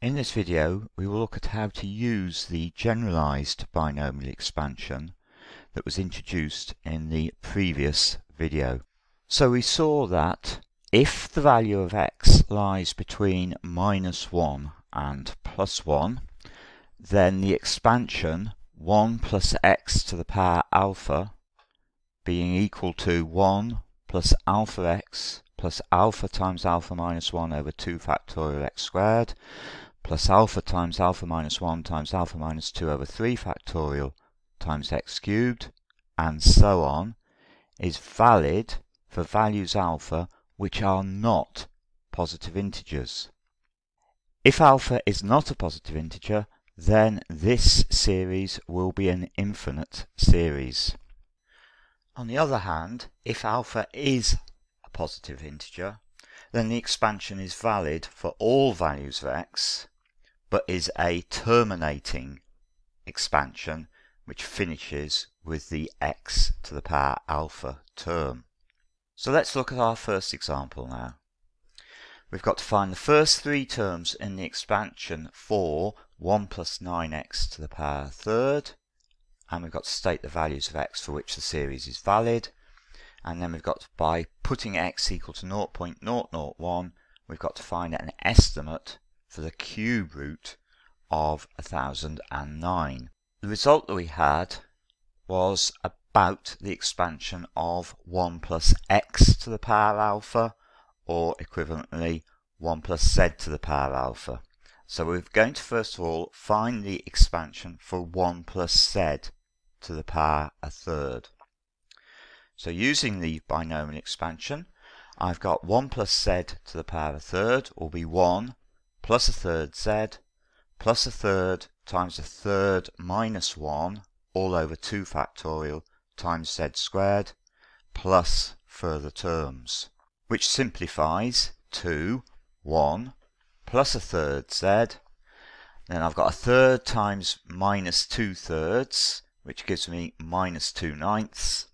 In this video, we will look at how to use the generalized binomial expansion that was introduced in the previous video. So we saw that if the value of x lies between minus 1 and plus 1, then the expansion 1 plus x to the power alpha being equal to 1 plus alpha x plus alpha times alpha minus 1 over 2 factorial x squared plus alpha times alpha minus 1 times alpha minus 2 over 3 factorial times x cubed and so on is valid for values alpha which are not positive integers. If alpha is not a positive integer, then this series will be an infinite series. On the other hand, if alpha is a positive integer, then the expansion is valid for all values of x, but is a terminating expansion which finishes with the x to the power alpha term. So let's look at our first example now. We've got to find the first three terms in the expansion for 1 plus 9x to the power third, and we've got to state the values of x for which the series is valid and then we've got to, by putting x equal to 0.001 we've got to find an estimate for the cube root of 1009. The result that we had was about the expansion of 1 plus x to the power alpha or equivalently 1 plus z to the power alpha. So we're going to first of all find the expansion for 1 plus z to the power a third. So using the binomial expansion, I've got 1 plus z to the power of a third will be 1 plus a third z plus a third times a third minus 1 all over 2 factorial times z squared plus further terms, which simplifies to 1 plus a third z. Then I've got a third times minus 2 thirds, which gives me minus 2 ninths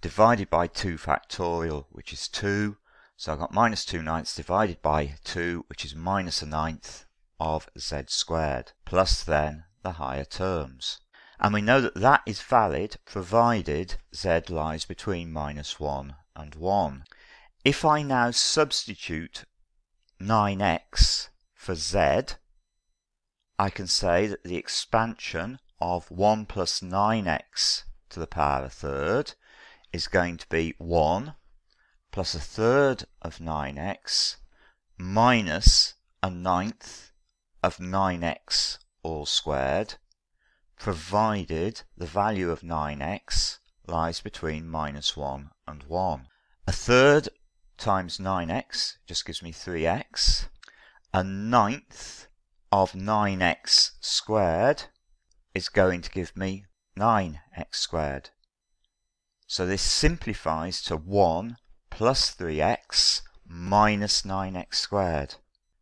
divided by 2 factorial, which is 2. So I've got minus 2 ninths divided by 2, which is minus a ninth of z squared, plus then the higher terms. And we know that that is valid provided z lies between minus 1 and 1. If I now substitute 9x for z, I can say that the expansion of 1 plus 9x to the power of a third is going to be 1 plus a third of 9x minus a ninth of 9x all squared, provided the value of 9x lies between minus 1 and 1. A third times 9x just gives me 3x. A ninth of 9x squared is going to give me 9x squared. So this simplifies to 1 plus 3x minus 9x squared,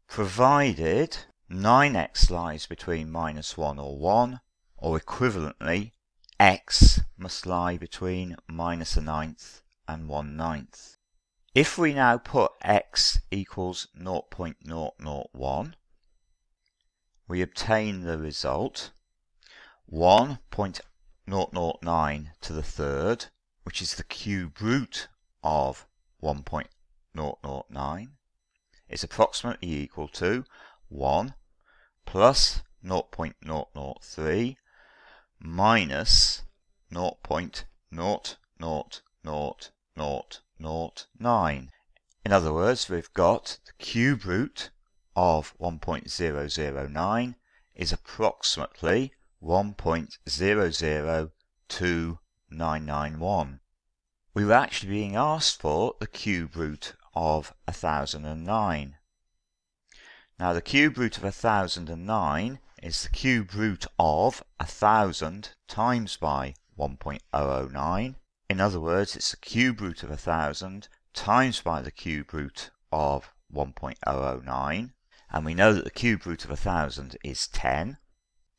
provided 9x lies between minus 1 or 1, or equivalently, x must lie between minus a ninth and 1 ninth. If we now put x equals 0.001, we obtain the result 1.009 to the third which is the cube root of 1.009, is approximately equal to 1 plus 0.003 minus 0.00009. In other words, we've got the cube root of 1.009 is approximately 1.002991 we were actually being asked for the cube root of 1009. Now the cube root of 1009 is the cube root of 1000 times by 1.009. In other words, it's the cube root of 1000 times by the cube root of 1.009. And we know that the cube root of 1000 is 10.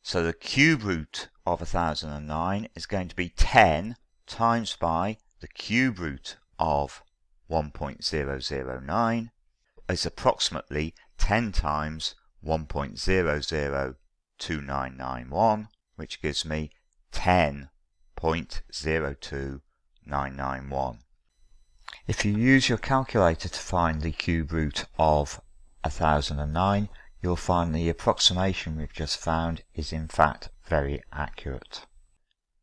So the cube root of 1009 is going to be 10 times by the cube root of 1.009 is approximately 10 times 1.002991, which gives me 10.02991. If you use your calculator to find the cube root of 1009, you'll find the approximation we've just found is in fact very accurate.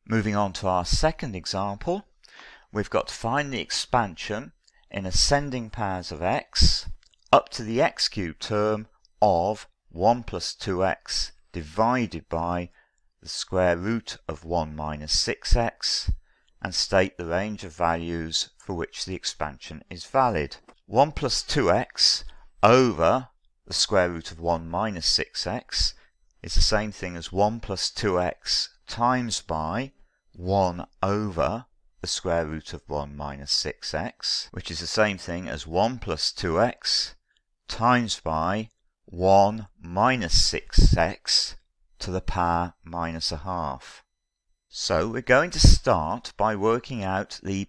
Moving on to our second example, we've got to find the expansion in ascending powers of x up to the x cubed term of 1 plus 2x divided by the square root of 1 minus 6x and state the range of values for which the expansion is valid. 1 plus 2x over the square root of 1 minus 6x is the same thing as 1 plus 2x times by 1 over the square root of 1 minus 6x, which is the same thing as 1 plus 2x times by 1 minus 6x to the power minus a half. So we're going to start by working out the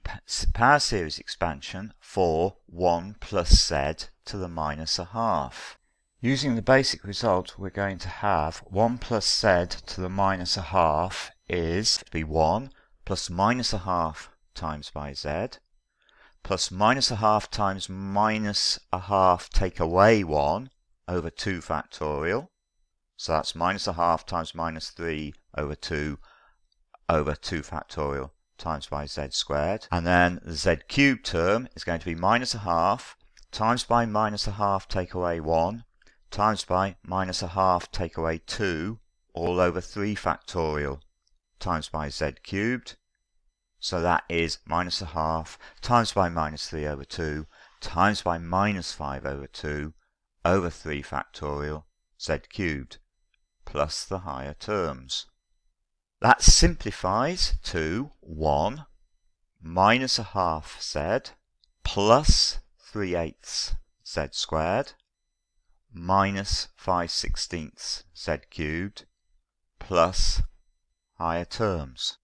power series expansion for 1 plus z to the minus a half. Using the basic result, we're going to have 1 plus z to the minus a half is to be 1 plus minus a half times by z plus minus a half times minus a half take away 1 over 2 factorial. So that's minus a half times minus 3 over 2 over 2 factorial times by z squared. And then the z cubed term is going to be minus a half times by minus a half take away 1 times by minus a half take away 2 all over 3 factorial times by z cubed. So that is minus a half times by minus 3 over 2 times by minus 5 over 2 over 3 factorial z cubed plus the higher terms. That simplifies to 1 minus a half z plus 3 eighths z squared minus 5 sixteenths z cubed plus higher terms.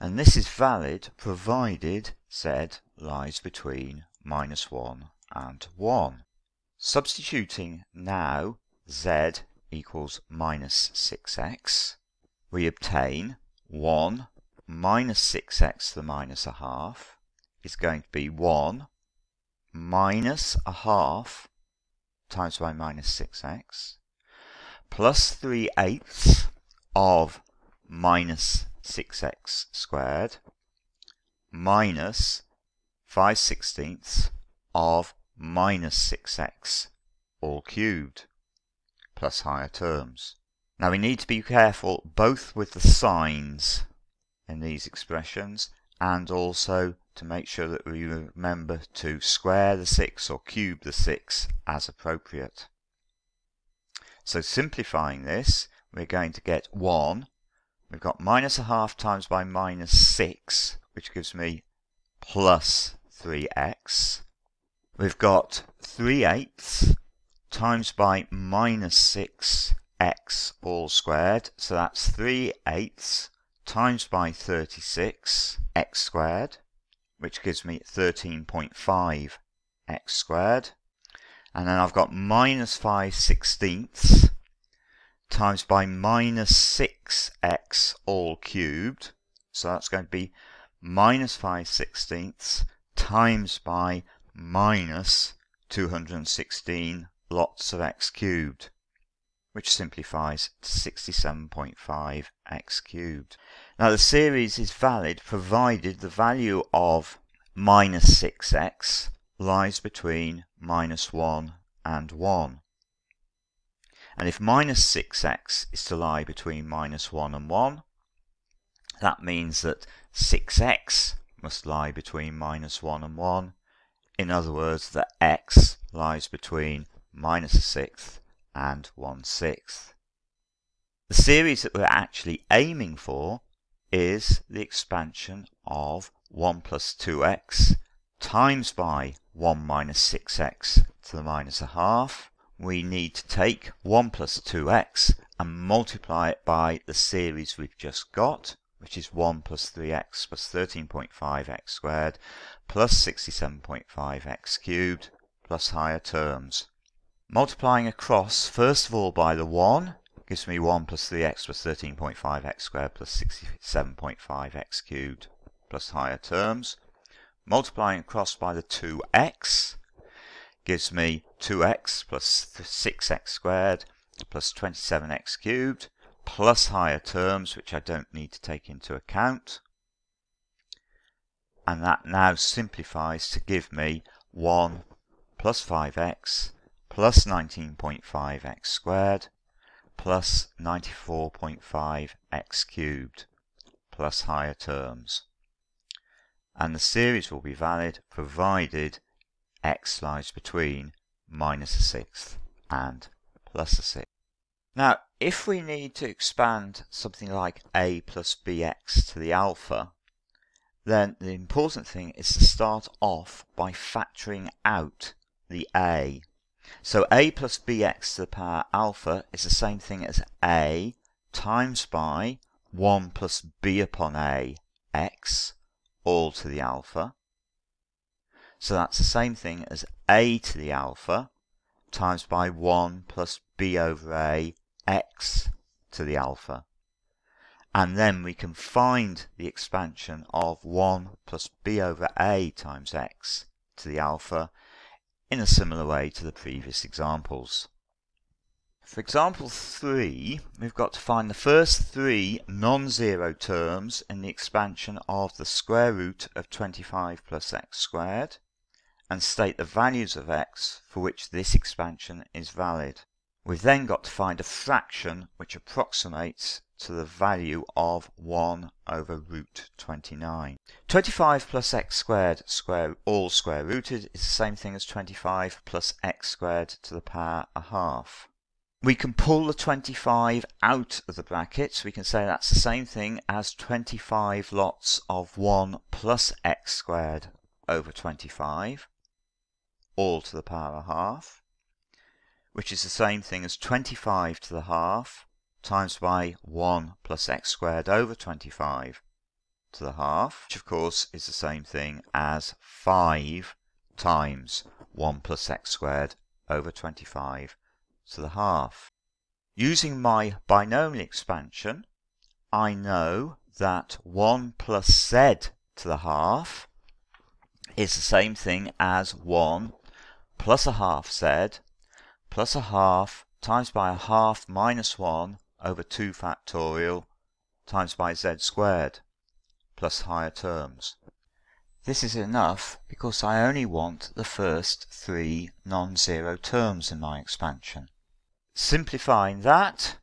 And this is valid provided z lies between minus 1 and 1. Substituting now z equals minus 6x, we obtain 1 minus 6x to the minus a half is going to be 1 minus a half times by minus 6x plus 3 eighths of minus 6x squared minus 5 sixteenths of minus 6x all cubed plus higher terms. Now we need to be careful both with the signs in these expressions and also to make sure that we remember to square the 6 or cube the 6 as appropriate. So simplifying this, we're going to get 1 We've got minus a half times by minus 6, which gives me plus 3x. We've got 3 eighths times by minus 6x all squared. So that's 3 eighths times by 36x squared, which gives me 13.5x squared. And then I've got minus 5 sixteenths times by minus 6x all cubed. So that's going to be minus 5 sixteenths times by minus 216 lots of x cubed, which simplifies to 67.5 x cubed. Now the series is valid provided the value of minus 6x lies between minus 1 and 1. And if minus 6x is to lie between minus 1 and 1, that means that 6x must lie between minus 1 and 1. In other words, that x lies between minus a sixth and 1 sixth. The series that we're actually aiming for is the expansion of 1 plus 2x times by 1 minus 6x to the minus a half we need to take 1 plus 2x and multiply it by the series we've just got, which is 1 plus 3x plus 13.5x squared plus 67.5x cubed plus higher terms. Multiplying across, first of all, by the 1 gives me 1 plus 3x plus 13.5x squared plus 67.5x cubed plus higher terms. Multiplying across by the 2x gives me 2x plus 6x squared plus 27x cubed plus higher terms, which I don't need to take into account. And that now simplifies to give me 1 plus 5x plus 19.5x squared plus 94.5x cubed plus higher terms. And the series will be valid provided x lies between minus a sixth and plus a sixth. Now, if we need to expand something like a plus bx to the alpha, then the important thing is to start off by factoring out the a. So a plus bx to the power alpha is the same thing as a times by 1 plus b upon a x all to the alpha so that's the same thing as a to the alpha times by 1 plus b over a x to the alpha. And then we can find the expansion of 1 plus b over a times x to the alpha in a similar way to the previous examples. For example 3, we've got to find the first three non-zero terms in the expansion of the square root of 25 plus x squared and state the values of x for which this expansion is valid. We've then got to find a fraction which approximates to the value of 1 over root 29. 25 plus x squared square, all square rooted is the same thing as 25 plus x squared to the power a half. We can pull the 25 out of the brackets. We can say that's the same thing as 25 lots of 1 plus x squared over 25 all to the power half, which is the same thing as 25 to the half times by 1 plus x squared over 25 to the half, which of course is the same thing as 5 times 1 plus x squared over 25 to the half. Using my binomial expansion, I know that 1 plus z to the half is the same thing as 1 plus a half z, plus a half times by a half minus 1 over 2 factorial times by z squared plus higher terms. This is enough because I only want the first three non-zero terms in my expansion. Simplifying that,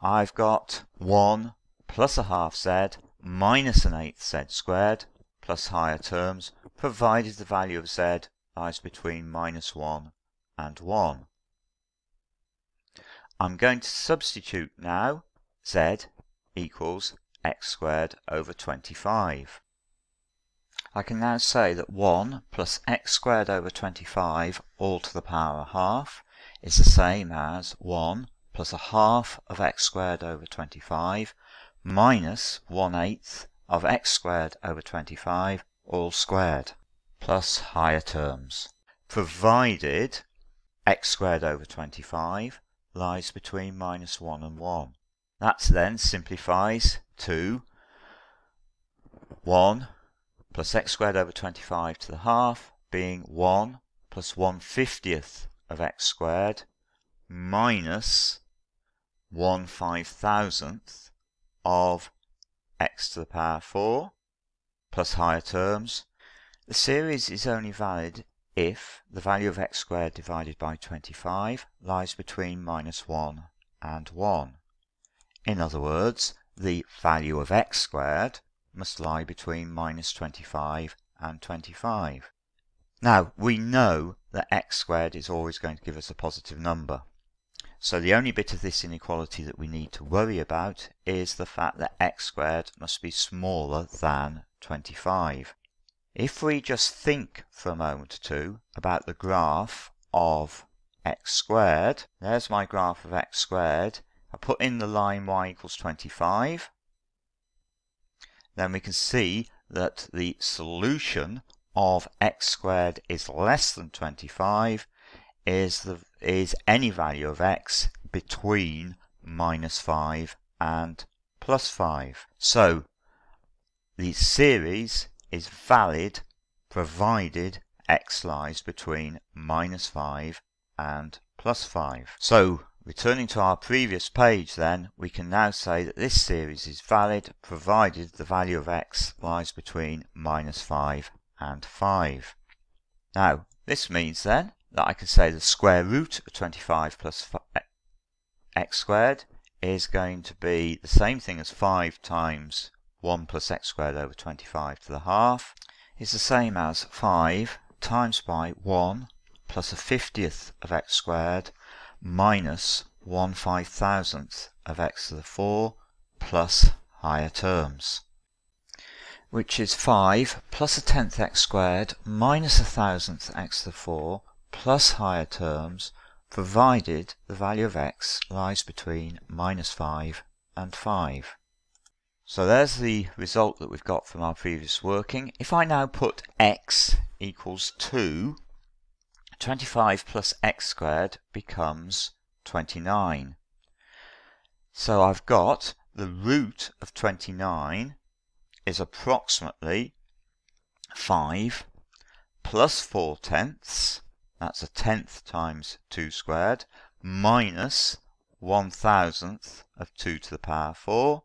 I've got 1 plus a half z minus an eighth z squared plus higher terms, provided the value of z between minus 1 and 1. I'm going to substitute now z equals x squared over 25. I can now say that 1 plus x squared over 25 all to the power half is the same as 1 plus a half of x squared over 25 minus 1 eighth of x squared over 25 all squared plus higher terms, provided x squared over 25 lies between minus 1 and 1. That then simplifies to 1 plus x squared over 25 to the half being 1 plus 1 50th of x squared minus 1 5 thousandth of x to the power 4 plus higher terms the series is only valid if the value of x squared divided by 25 lies between minus 1 and 1. In other words, the value of x squared must lie between minus 25 and 25. Now, we know that x squared is always going to give us a positive number. So the only bit of this inequality that we need to worry about is the fact that x squared must be smaller than 25. If we just think for a moment or two about the graph of x squared, there's my graph of x squared. I put in the line y equals 25. Then we can see that the solution of x squared is less than 25 is, the, is any value of x between minus 5 and plus 5. So the series is valid provided x lies between minus 5 and plus 5. So returning to our previous page then, we can now say that this series is valid provided the value of x lies between minus 5 and 5. Now this means then that I can say the square root of 25 plus plus eh, x squared is going to be the same thing as 5 times 1 plus x squared over 25 to the half is the same as 5 times by 1 plus a 50th of x squared minus 1 5000th of x to the 4 plus higher terms which is 5 plus a tenth x squared minus a thousandth x to the 4 plus higher terms provided the value of x lies between minus 5 and 5. So there's the result that we've got from our previous working. If I now put x equals 2, 25 plus x squared becomes 29. So I've got the root of 29 is approximately 5 plus 4 tenths, that's a tenth times 2 squared, minus 1 thousandth of 2 to the power 4,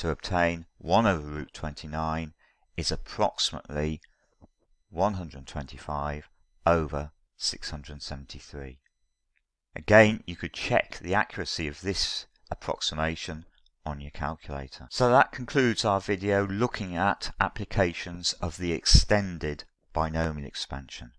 to obtain 1 over root 29 is approximately 125 over 673. Again, you could check the accuracy of this approximation on your calculator. So that concludes our video looking at applications of the extended binomial expansion.